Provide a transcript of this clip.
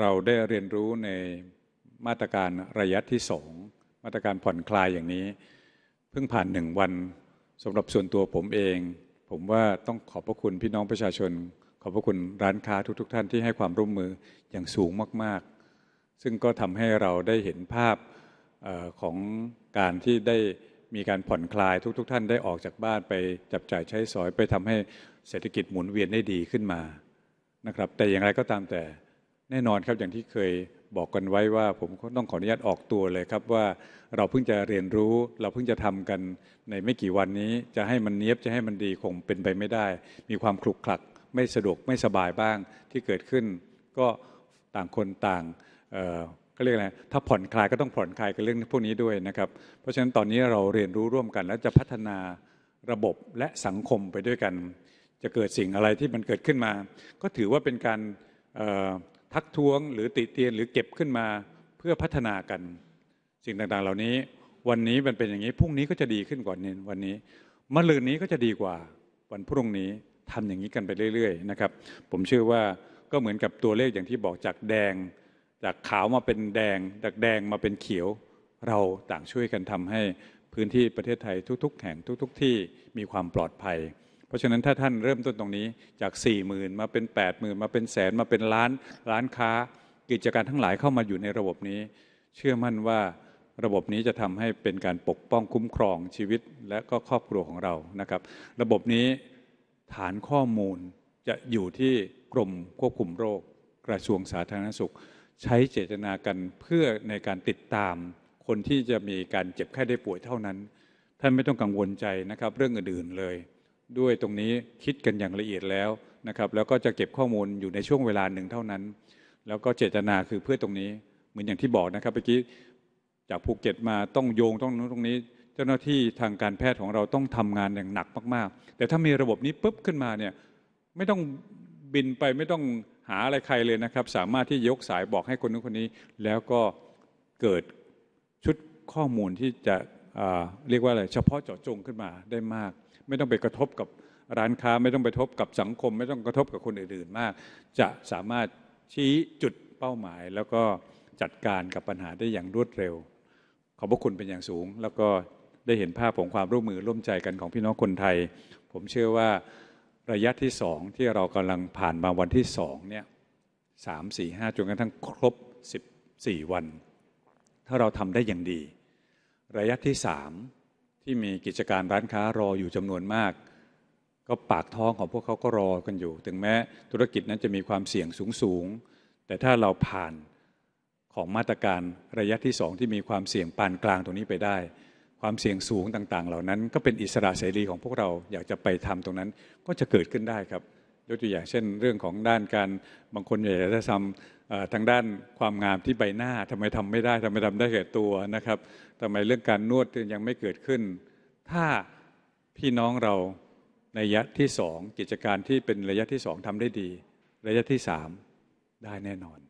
เราได้เรียนรู้ในมาตรการระยะที่สองมาตรการผ่อนคลายอย่างนี้ เพิ่งผ่านหนึ่งวันสำหรับส่วนตัวผมเอง ผมว่าต้องขอบพระคุณพี่น้องประชาชน ขอบพระคุณร้านค้าทุกๆทท่านที่ให้ความร่วมมืออย่างสูงมากๆ ซึ่งก็ทำให้เราได้เห็นภาพออของการที่ได้มีการผ่อนคลายทุกๆทท่านได้ออกจากบ้านไปจับจ่ายใช้สอยไปทำให้เศรษฐกิจหมุนเวียนได้ดีขึ้นมานะครับแต่อย่างไรก็ตามแต่แน่นอนครับ อย่างที่เคยบอกกันไว้ว่าผมก็ต้องขออนุญาตออกตัวเลยครับว่าเราเพิ่งจะเรียนรู้เราเพิ่งจะทำกันในไม่กี่วันนี้จะให้มันเนี้ยบจะให้มันดีคงเป็นไปไม่ได้ มีความคลุกคลัก ไม่สะดวกไม่สบายบ้างที่เกิดขึ้น ก็ต่างคนต่างก็เรียกอะไรถ้าผ่อนคลายก็ต้องผ่อนคลายกับเรื่องพวกนี้ด้วยนะครับ เพราะฉะนั้นตอนนี้เราเรียนรู้ร่วมกัน และจะพัฒนาระบบและสังคมไปด้วยกัน จะเกิดสิ่งอะไรที่มันเกิดขึ้นมา ก็ถือว่าเป็นการทักท้วงหรือติเตียนหรือเก็บขึ้นมาเพื่อพัฒนากัน สิ่งต่างๆเหล่านี้ วันนี้มันเป็นอย่างนี้พรุ่งนี้ก็จะดีขึ้นกว่านี้วันนี้มะรืนนี้ก็จะดีกว่าวันพรุ่งนี้ทำอย่างนี้กันไปเรื่อยๆนะครับ ผมเชื่อว่าก็เหมือนกับตัวเลขอย่างที่บอกจากแดง จากขาวมาเป็นแดง จากแดงมาเป็นเขียว เราต่างช่วยกันทำให้พื้นที่ประเทศไทยทุกๆแห่งทุกๆที่มีความปลอดภัยเพราะฉะนั้นถ้าท่านเริ่มต้นตรงนี้จาก4มื่นมาเป็น8มื่นมาเป็นแสนมาเป็นล้านร้านค้า กิจการทั้งหลายเข้ามาอยู่ในระบบนี้ เชื่อมั่นว่าระบบนี้จะทำให้เป็นการปกป้องคุ้มครองชีวิต และก็ครอบครัวของเรานะครับ ระบบนี้ฐานข้อมูลจะอยู่ที่กรมควบคุมโรค กระทรวงสาธารณสุข ใช้เจตนากันเพื่อในการติดตามคนที่จะมีการเจ็บไข้ได้ป่วยเท่านั้น ท่านไม่ต้องกังวลใจนะครับ เรื่องอื่นๆเลยด้วยตรงนี้คิดกันอย่างละเอียดแล้วนะครับ แล้วก็จะเก็บข้อมูลอยู่ในช่วงเวลาหนึ่งเท่านั้น แล้วก็เจตนาคือเพื่อตรงนี้เหมือนอย่างที่บอกนะครับเมื่อกี้จากภูเก็ตมาต้องโยงต้องนตรงนี้ เจ้าหน้าที่ทางการแพทย์ของเราต้องทำงานอย่างหนักมากๆ แต่ถ้ามีระบบนี้ปุ๊บขึ้นมาเนี่ย ไม่ต้องบินไปไม่ต้องหาอะไรใครเลยนะครับ สามารถที่ยกสายบอกให้คนนู้นคนนี้ แล้วก็เกิดชุดข้อมูลที่จะเรียกว่าอะไรเฉพาะเจาะจงขึ้นมาได้มาก ไม่ต้องไปกระทบกับร้านค้า ไม่ต้องไปกระทบกับสังคม ไม่ต้องกระทบกับคนอื่นๆมาก จะสามารถชี้จุดเป้าหมายแล้วก็จัดการกับปัญหาได้อย่างรวดเร็ว ขอบพระคุณเป็นอย่างสูง แล้วก็ได้เห็นภาพ ของ ความร่วมมือร่วมใจกันของพี่น้องคนไทย ผมเชื่อว่าระยะที่สองที่เรากำลังผ่านมาวันที่สองเนี่ยสามสี่ห้าจนกระทั่งครบ 14 วัน ถ้าเราทำได้อย่างดีระยะที่สามที่มีกิจการร้านค้ารออยู่จำนวนมาก ก็ปากท้องของพวกเขาก็รอกันอยู่ ถึงแม้ธุรกิจนั้นจะมีความเสี่ยงสูงสูงแต่ถ้าเราผ่านของมาตรการระยะที่สองที่มีความเสี่ยงปานกลางตรงนี้ไปได้ ความเสี่ยงสูงต่าง ๆ เหล่านั้นก็เป็นอิสระเสรีของพวกเราอยากจะไปทำตรงนั้นก็จะเกิดขึ้นได้ครับยกตัวอย่างเช่นเรื่องของด้านการบางคนอยากจะทำทางด้านความงามที่ใบหน้าทำไมทำไม่ได้ทำไมทำได้แก่ตัวนะครับทำไมเรื่องการนวดยังไม่เกิดขึ้น ถ้าพี่น้องเราในระยะที่สอง กิจการที่เป็นระยะที่สองทำได้ดี ระยะที่สามได้แน่นอน